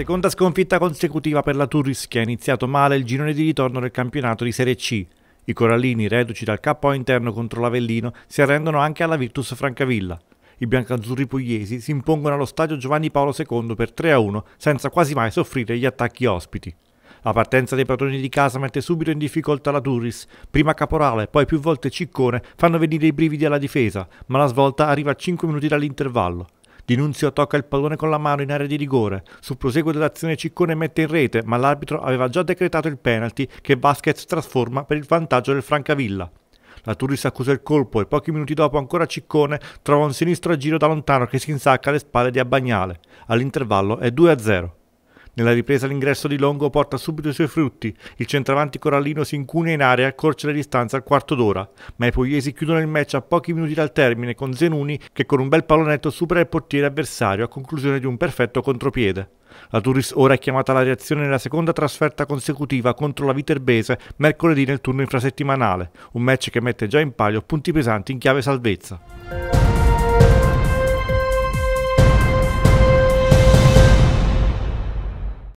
Seconda sconfitta consecutiva per la Turris che ha iniziato male il girone di ritorno del campionato di Serie C. I Corallini, reduci dal KO interno contro l'Avellino, si arrendono anche alla Virtus Francavilla. I biancazzurri pugliesi si impongono allo stadio Giovanni Paolo II per 3-1 senza quasi mai soffrire gli attacchi ospiti. La partenza dei padroni di casa mette subito in difficoltà la Turris. Prima Caporale, poi più volte Ciccone fanno venire i brividi alla difesa, ma la svolta arriva a 5 minuti dall'intervallo. Di Nunzio tocca il pallone con la mano in area di rigore. Sul proseguo dell'azione Ciccone mette in rete, ma l'arbitro aveva già decretato il penalty che Vasquez trasforma per il vantaggio del Francavilla. La Turris accusa il colpo e pochi minuti dopo ancora Ciccone trova un sinistro a giro da lontano che si insacca alle spalle di Abbagnale. All'intervallo è 2-0. Nella ripresa l'ingresso di Longo porta subito i suoi frutti, il centravanti Corallino si incune in area e accorce la distanza al quarto d'ora, ma i pugliesi chiudono il match a pochi minuti dal termine con Zenuni che con un bel pallonetto supera il portiere avversario a conclusione di un perfetto contropiede. La Turris ora è chiamata alla reazione nella seconda trasferta consecutiva contro la Viterbese mercoledì nel turno infrasettimanale, un match che mette già in palio punti pesanti in chiave salvezza.